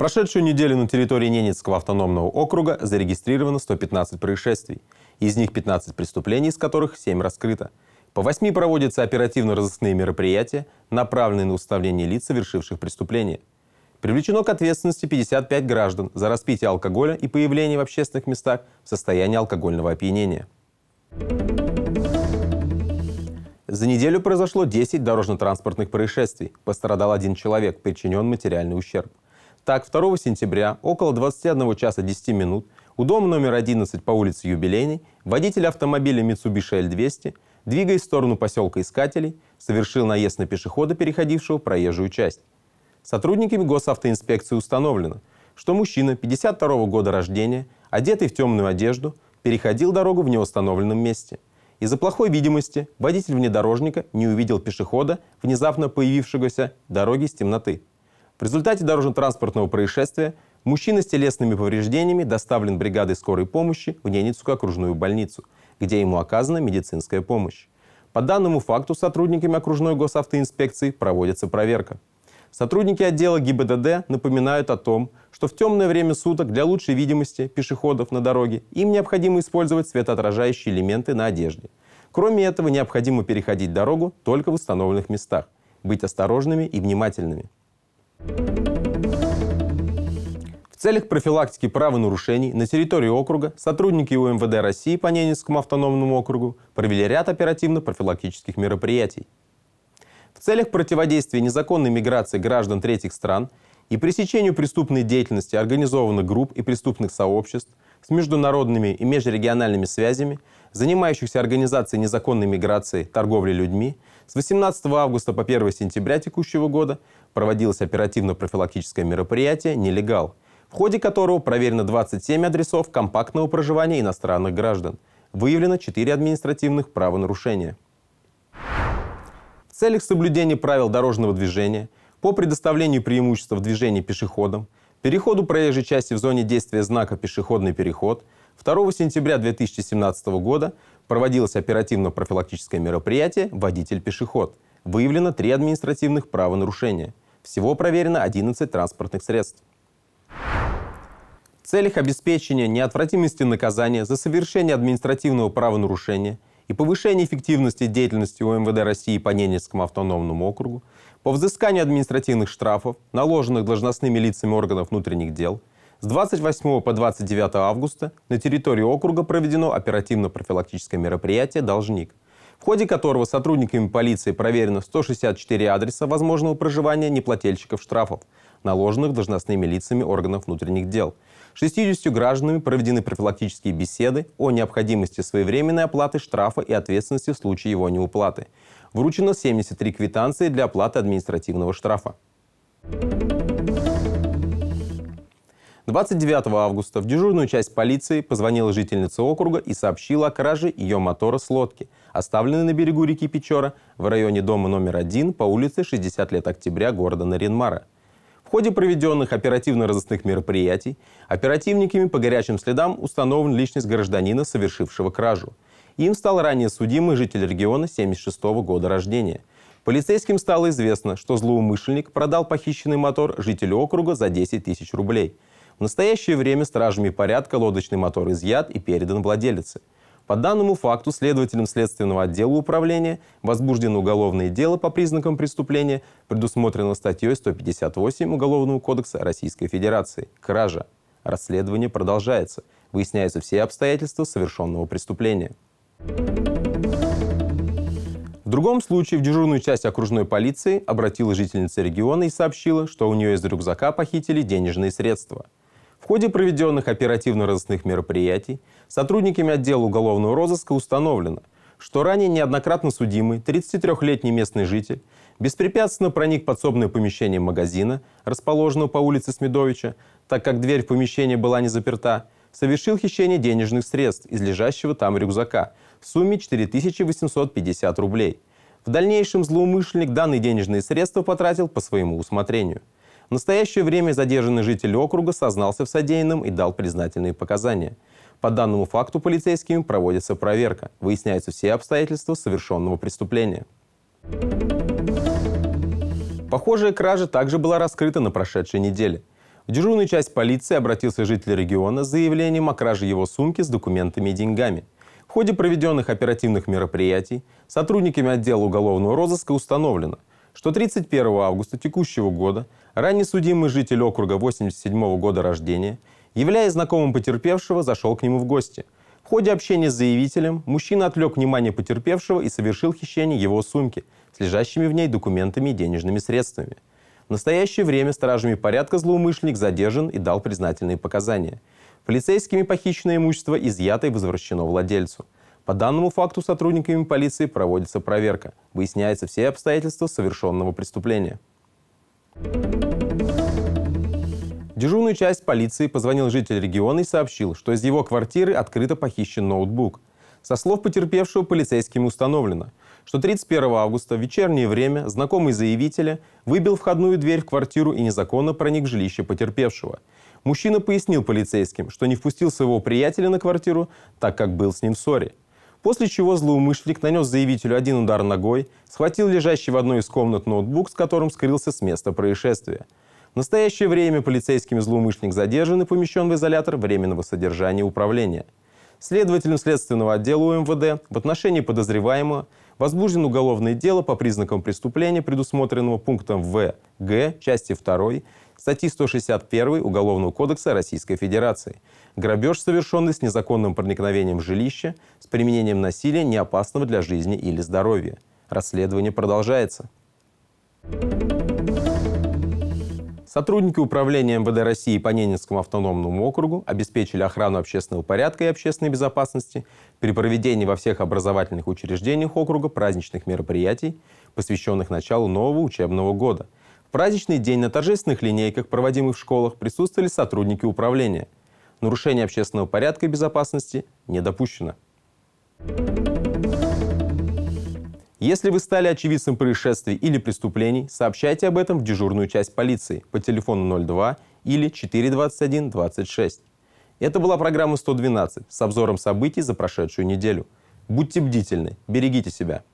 прошедшую неделю на территории Ненецкого автономного округа зарегистрировано 115 происшествий. Из них 15 преступлений, из которых 7 раскрыто. По 8 проводятся оперативно-розыскные мероприятия, направленные на установление лиц, совершивших преступления. Привлечено к ответственности 55 граждан за распитие алкоголя и появление в общественных местах в состоянии алкогольного опьянения. За неделю произошло 10 дорожно-транспортных происшествий. Пострадал один человек, причинен материальный ущерб. Так, 2 сентября около 21 часа 10 минут у дома номер 11 по улице Юбилейной водитель автомобиля Mitsubishi L200, двигаясь в сторону поселка Искателей, совершил наезд на пешехода, переходившего проезжую часть. Сотрудниками госавтоинспекции установлено, что мужчина 52 года рождения, одетый в темную одежду, переходил дорогу в неустановленном месте. Из-за плохой видимости водитель внедорожника не увидел пешехода, внезапно появившегося дороги с темноты – в результате дорожно-транспортного происшествия мужчина с телесными повреждениями доставлен бригадой скорой помощи в Ненецкую окружную больницу, где ему оказана медицинская помощь. По данному факту сотрудниками окружной госавтоинспекции проводится проверка. Сотрудники отдела ГИБДД напоминают о том, что в темное время суток для лучшей видимости пешеходов на дороге им необходимо использовать светоотражающие элементы на одежде. Кроме этого, необходимо переходить дорогу только в установленных местах, быть осторожными и внимательными. В целях профилактики правонарушений на территории округа сотрудники УМВД России по Ненецкому автономному округу провели ряд оперативно-профилактических мероприятий. В целях противодействия незаконной миграции граждан третьих стран и пресечению преступной деятельности организованных групп и преступных сообществ – с международными и межрегиональными связями, занимающихся организацией незаконной миграции, торговли людьми, с 18 августа по 1 сентября текущего года проводилось оперативно-профилактическое мероприятие «Нелегал», в ходе которого проверено 27 адресов компактного проживания иностранных граждан. Выявлено 4 административных правонарушения. В целях соблюдения правил дорожного движения, по предоставлению преимущества в движении пешеходам – переходу проезжей части в зоне действия знака «Пешеходный переход» 2 сентября 2017 года проводилось оперативно-профилактическое мероприятие «Водитель-пешеход». Выявлено три административных правонарушения. Всего проверено 11 транспортных средств. В целях обеспечения неотвратимости наказания за совершение административного правонарушения – и повышение эффективности деятельности УМВД России по Ненецкому автономному округу, по взысканию административных штрафов, наложенных должностными лицами органов внутренних дел, с 28 по 29 августа на территории округа проведено оперативно-профилактическое мероприятие «Должник», в ходе которого сотрудниками полиции проверено 164 адреса возможного проживания неплательщиков штрафов, наложенных должностными лицами органов внутренних дел. 60 гражданами проведены профилактические беседы о необходимости своевременной оплаты штрафа и ответственности в случае его неуплаты. Вручено 73 квитанции для оплаты административного штрафа. 29 августа в дежурную часть полиции позвонила жительница округа и сообщила о краже ее мотора с лодки, оставленной на берегу реки Печора в районе дома номер один по улице 60 лет октября города Наринмара – в ходе проведенных оперативно-розыскных мероприятий оперативниками по горячим следам установлена личность гражданина, совершившего кражу. Им стал ранее судимый житель региона 76 -го года рождения. Полицейским стало известно, что злоумышленник продал похищенный мотор жителю округа за 10 тысяч рублей. В настоящее время стражами порядка лодочный мотор изъят и передан владелице – по данному факту следователям Следственного отдела управления возбуждено уголовное дело по признакам преступления, предусмотренного статьей 158 Уголовного кодекса Российской Федерации «Кража». Расследование продолжается. Выясняются все обстоятельства совершенного преступления. В другом случае в дежурную часть окружной полиции обратилась жительница региона и сообщила, что у нее из рюкзака похитили денежные средства – в ходе проведенных оперативно-розыскных мероприятий сотрудниками отдела уголовного розыска установлено, что ранее неоднократно судимый 33-летний местный житель беспрепятственно проник в подсобное помещение магазина, расположенного по улице Смедовича, так как дверь в помещение была не заперта, совершил хищение денежных средств из лежащего там рюкзака в сумме 4850 рублей. В дальнейшем злоумышленник данные денежные средства потратил по своему усмотрению – в настоящее время задержанный житель округа сознался в содеянном и дал признательные показания. По данному факту полицейскими проводится проверка. Выясняются все обстоятельства совершенного преступления. Похожая кража также была раскрыта на прошедшей неделе. В дежурную часть полиции обратился житель региона с заявлением о краже его сумки с документами и деньгами. В ходе проведенных оперативных мероприятий сотрудниками отдела уголовного розыска установлено – что 31 августа текущего года ранее судимый житель округа 87 года рождения, являясь знакомым потерпевшего, зашел к нему в гости. В ходе общения с заявителем мужчина отвлек внимание потерпевшего и совершил хищение его сумки с лежащими в ней документами и денежными средствами. В настоящее время стражами порядка злоумышленник задержан и дал признательные показания. Полицейскими похищенное имущество изъято и возвращено владельцу. По данному факту сотрудниками полиции проводится проверка. Выясняются все обстоятельства совершенного преступления. Дежурную часть полиции позвонил житель региона и сообщил, что из его квартиры открыто похищен ноутбук. Со слов потерпевшего полицейскими установлено, что 31 августа в вечернее время знакомый заявителя выбил входную дверь в квартиру и незаконно проник в жилище потерпевшего. Мужчина пояснил полицейским, что не впустил своего приятеля на квартиру, так как был с ним в ссоре. После чего злоумышленник нанес заявителю один удар ногой, схватил лежащий в одной из комнат ноутбук, с которым скрылся с места происшествия. В настоящее время полицейскими злоумышленник задержан и помещен в изолятор временного содержания управления. Следователем следственного отдела УМВД в отношении подозреваемого возбуждено уголовное дело по признакам преступления, предусмотренного пунктом В, Г, части 2 статьи 161 Уголовного кодекса Российской Федерации. Грабеж, совершенный с незаконным проникновением в жилище, с применением насилия, не опасного для жизни или здоровья. Расследование продолжается. Сотрудники управления МВД России по Ненецкому автономному округу обеспечили охрану общественного порядка и общественной безопасности при проведении во всех образовательных учреждениях округа праздничных мероприятий, посвященных началу нового учебного года – в праздничный день на торжественных линейках, проводимых в школах, присутствовали сотрудники управления. Нарушение общественного порядка и безопасности не допущено. Если вы стали очевидцем происшествий или преступлений, сообщайте об этом в дежурную часть полиции по телефону 02 или 421 26. Это была программа 112 с обзором событий за прошедшую неделю. Будьте бдительны, берегите себя.